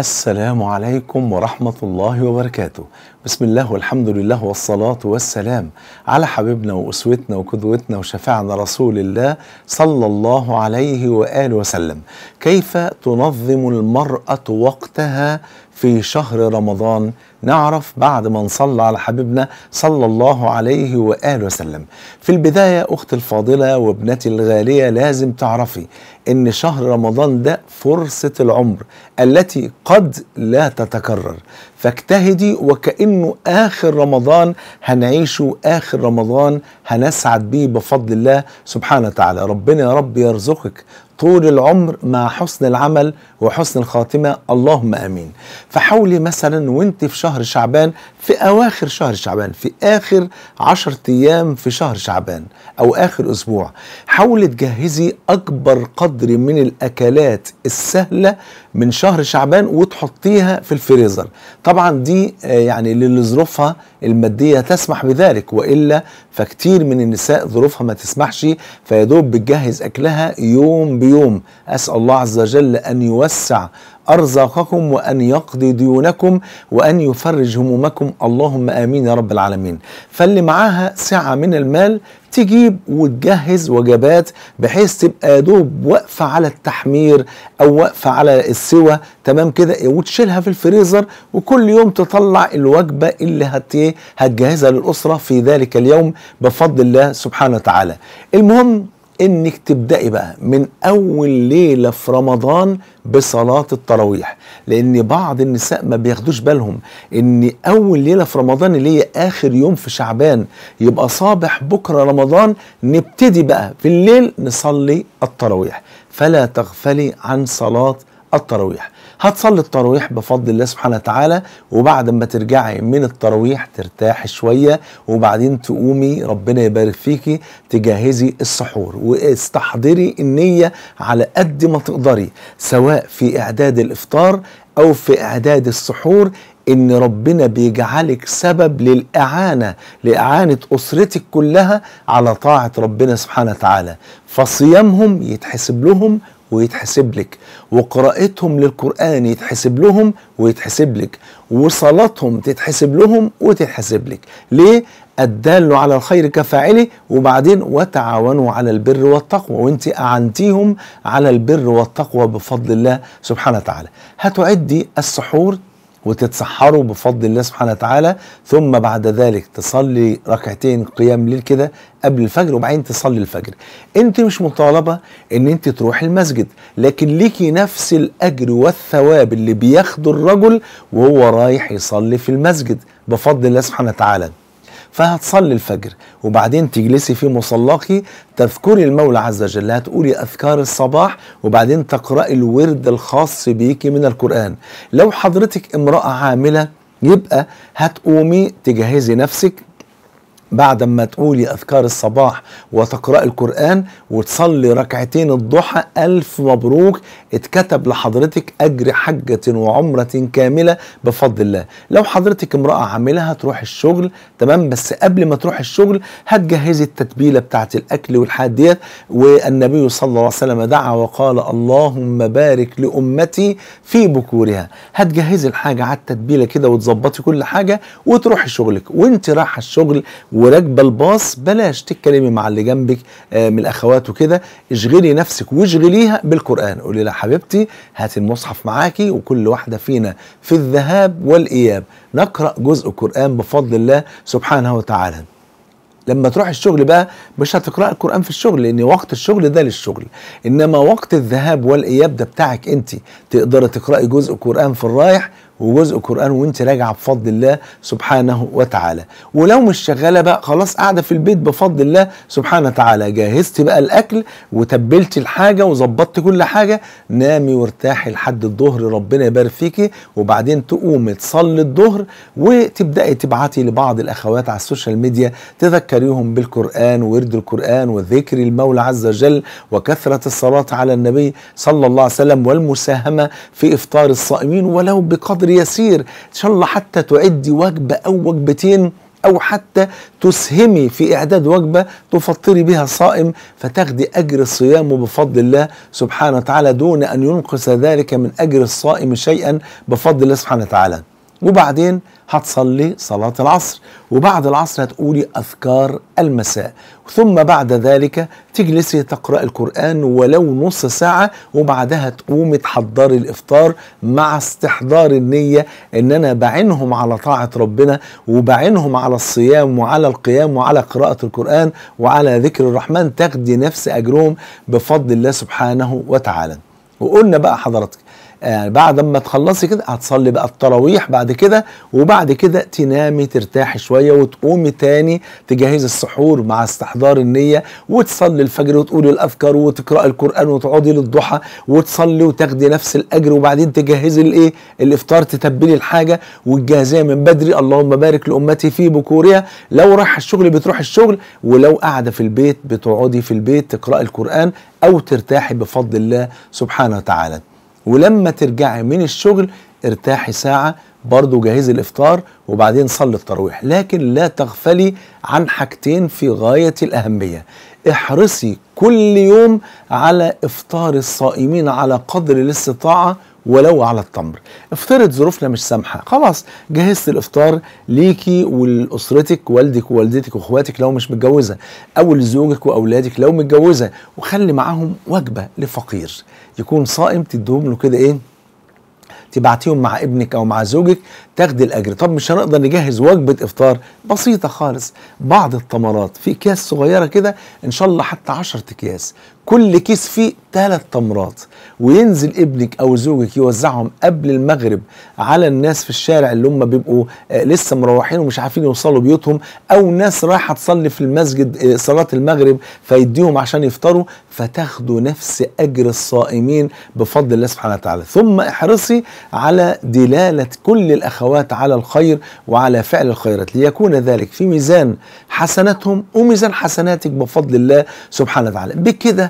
السلام عليكم ورحمة الله وبركاته بسم الله والحمد لله والصلاة والسلام على حبيبنا وأسوتنا وقدوتنا وشفعنا رسول الله صلى الله عليه وآله وسلم كيف تنظم المرأة وقتها في شهر رمضان نعرف بعد ما نصلى على حبيبنا صلى الله عليه وآله وسلم في البداية أختي الفاضلة وابنتي الغالية لازم تعرفي إن شهر رمضان ده فرصة العمر التي قد لا تتكرر فاجتهدي وكأنه آخر رمضان هنعيشه آخر رمضان هنسعد به بفضل الله سبحانه وتعالى ربنا يا رب يرزقك طول العمر مع حسن العمل وحسن الخاتمة اللهم أمين فحاولي مثلا وانت في شهر شعبان في أواخر شهر شعبان في آخر عشرة أيام في شهر شعبان أو آخر أسبوع حاولي تجهزي أكبر قدر من الأكلات السهلة من شهر شعبان وتحطيها في الفريزر طبعا دي آه، يعني للي ظروفها المادية تسمح بذلك وإلا فكتير من النساء ظروفها ما تسمحش فيدوب بتجهز أكلها يوم بيوم يوم أسأل الله عز وجل أن يوسع أرزاقكم وأن يقضي ديونكم وأن يفرج همومكم اللهم آمين يا رب العالمين فاللي معاها سعة من المال تجيب وتجهز وجبات بحيث تبقى يا دوب واقفة على التحمير أو واقفة على السوى تمام كده وتشيلها في الفريزر وكل يوم تطلع الوجبة اللي هت هتجهزها للأسرة في ذلك اليوم بفضل الله سبحانه وتعالى المهم انك تبداي بقى من اول ليله في رمضان بصلاه التراويح لان بعض النساء ما بياخدوش بالهم ان اول ليله في رمضان اللي هي اخر يوم في شعبان يبقى صابح بكره رمضان نبتدي بقى في الليل نصلي التراويح فلا تغفلي عن صلاه التراويح هتصلي التراويح بفضل الله سبحانه وتعالى وبعد ما ترجعي من التراويح ترتاحي شويه وبعدين تقومي ربنا يبارك فيكي تجهزي السحور واستحضري النيه على قد ما تقدري سواء في اعداد الافطار او في اعداد السحور ان ربنا بيجعلك سبب للاعانه لاعانه اسرتك كلها على طاعه ربنا سبحانه وتعالى فصيامهم يتحسب لهم ويتحسب لك وقراءتهم للقرآن يتحسب لهم ويتحسب لك وصلاتهم تتحسب لهم وتتحسب لك ليه؟ الدال على الخير كفاعله وبعدين وتعاونوا على البر والتقوى وانت أعنتيهم على البر والتقوى بفضل الله سبحانه وتعالى هتعدي السحور وتتسحروا بفضل الله سبحانه وتعالى ثم بعد ذلك تصلي ركعتين قيام ليل كده قبل الفجر وبعدين تصلي الفجر انت مش مطالبة ان انت تروح المسجد لكن ليكي نفس الاجر والثواب اللي بياخده الرجل وهو رايح يصلي في المسجد بفضل الله سبحانه وتعالى فهتصلي الفجر وبعدين تجلسي في مصلاكي تذكري المولى عز وجل هتقولي أذكار الصباح وبعدين تقرأي الورد الخاص بيكي من القرآن لو حضرتك امرأة عاملة يبقى هتقومي تجهزي نفسك بعد ما تقولي أذكار الصباح وتقرأ القرآن وتصلي ركعتين الضحى ألف مبروك اتكتب لحضرتك أجر حجة وعمرة كاملة بفضل الله لو حضرتك امرأة عاملها تروح الشغل تمام بس قبل ما تروح الشغل هتجهزي التتبيلة بتاعة الأكل والحاجات ديت والنبي صلى الله عليه وسلم دعا وقال اللهم بارك لأمتي في بكورها هتجهزي الحاجة على التتبيلة كده وتظبطي كل حاجة وتروحي شغلك وانت رايحة الشغل وراكبه الباص بلاش تتكلمي مع اللي جنبك آه، من الاخوات وكده اشغلي نفسك واشغليها بالقران قولي لها حبيبتي هاتي المصحف معاكي وكل واحده فينا في الذهاب والاياب نقرا جزء القران بفضل الله سبحانه وتعالى لما تروح الشغل بقى مش هتقرأ القرآن في الشغل لأن وقت الشغل ده للشغل إنما وقت الذهاب والإياب ده بتاعك أنت تقدري تقرأي جزء قرآن في الرايح وجزء قرآن وانت راجعة بفضل الله سبحانه وتعالى ولو مش شغالة بقى خلاص قاعدة في البيت بفضل الله سبحانه وتعالى جهزت بقى الأكل وتبلت الحاجة وظبطت كل حاجة نامي وارتاحي لحد الظهر ربنا يبارك فيكي وبعدين تقومي تصلي الظهر وتبدأي تبعتي لبعض الأخوات على السوشيال ميديا تذكريهم بالقرآن وورد القرآن وذكر المولى عز وجل وكثرة الصلاة على النبي صلى الله عليه وسلم والمساهمة في إفطار الصائمين ولو بقدر يسير ان شاء الله حتى تعدي وجبه او وجبتين او حتى تسهمي في اعداد وجبه تفطري بها الصائم فتاخدي اجر الصيام بفضل الله سبحانه وتعالى دون ان ينقص ذلك من اجر الصائم شيئا بفضل الله سبحانه وتعالى وبعدين هتصلي صلاة العصر وبعد العصر هتقولي أذكار المساء ثم بعد ذلك تجلسي تقرأ القرآن ولو نص ساعة وبعدها تقومي تحضري الإفطار مع استحضار النية إن أنا بعينهم على طاعة ربنا وبعينهم على الصيام وعلى القيام وعلى قراءة القرآن وعلى ذكر الرحمن تاخدي نفس أجرهم بفضل الله سبحانه وتعالى وقلنا بقى حضرتك يعني بعد ما تخلصي كده هتصلي بقى التراويح بعد كده وبعد كده تنامي ترتاحي شويه وتقومي تاني تجهزي السحور مع استحضار النيه وتصلي الفجر وتقولي الافكار وتقراي القران وتقعدي للضحى وتصلي وتاخدي نفس الاجر وبعدين تجهزي الايه الافطار تتبلي الحاجه وتجهزيها من بدري اللهم بارك لامتي في بكورها لو راح الشغل بتروح الشغل ولو قاعده في البيت بتقعدي في البيت تقراي القران او ترتاحي بفضل الله سبحانه وتعالى ولما ترجعي من الشغل ارتاحي ساعة برضو جهزي الإفطار وبعدين صلي التراويح لكن لا تغفلي عن حاجتين في غاية الأهمية احرصي كل يوم على إفطار الصائمين على قدر الاستطاعة ولو على التمر افترض ظروفنا مش سامحه خلاص جهزت الافطار ليكي ولاسرتك والدك ووالدتك واخواتك لو مش متجوزه او لزوجك واولادك لو متجوزه وخلي معاهم وجبه لفقير يكون صائم تديهم له كده ايه تبعتيهم مع ابنك او مع زوجك تاخدي الاجر طب مش هنقدر نجهز وجبه افطار بسيطه خالص بعض التمرات في اكياس صغيره كده ان شاء الله حتى 10 اكياس كل كيس فيه ثلاث تمرات وينزل ابنك او زوجك يوزعهم قبل المغرب على الناس في الشارع اللي هم بيبقوا آه، لسه مروحين ومش عارفين يوصلوا بيوتهم او ناس رايحه تصلي في المسجد آه، صلاه المغرب فيديهم عشان يفطروا فتاخدوا نفس اجر الصائمين بفضل الله سبحانه وتعالى ثم احرصي على دلاله كل الاخوات على الخير وعلى فعل الخيرات ليكون ذلك في ميزان حسناتهم وميزان حسناتك بفضل الله سبحانه وتعالى بكده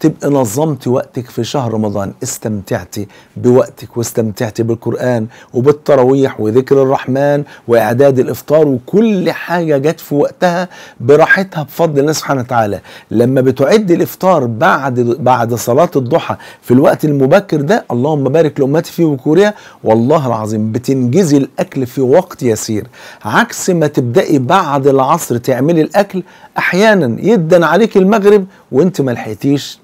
تبقى نظمت وقتك في شهر رمضان استمتعت بوقتك واستمتعت بالقرآن وبالتراويح وذكر الرحمن وإعداد الإفطار وكل حاجة جت في وقتها براحتها بفضل الله سبحانه وتعالى لما بتعد الإفطار بعد بعد صلاة الضحى في الوقت المبكر ده اللهم بارك لأمتي فيه وكوريا والله العظيم بتنجزي الأكل في وقت يسير عكس ما تبدأي بعد العصر تعملي الأكل أحيانا يدن عليك المغرب وانت ما لحقتيش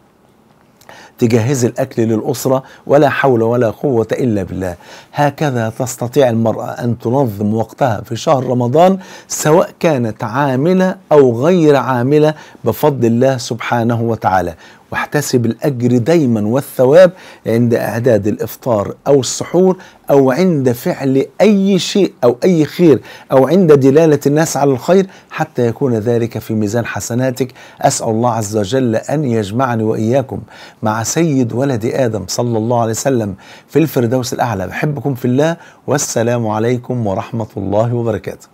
تجهز الأكل للأسرة ولا حول ولا قوة إلا بالله هكذا تستطيع المرأة أن تنظم وقتها في شهر رمضان سواء كانت عاملة أو غير عاملة بفضل الله سبحانه وتعالى واحتسب الأجر دايما والثواب عند إعداد الإفطار أو السحور أو عند فعل أي شيء أو أي خير أو عند دلالة الناس على الخير حتى يكون ذلك في ميزان حسناتك أسأل الله عز وجل أن يجمعني وإياكم مع سيد ولد آدم صلى الله عليه وسلم في الفردوس الأعلى بحبكم في الله والسلام عليكم ورحمة الله وبركاته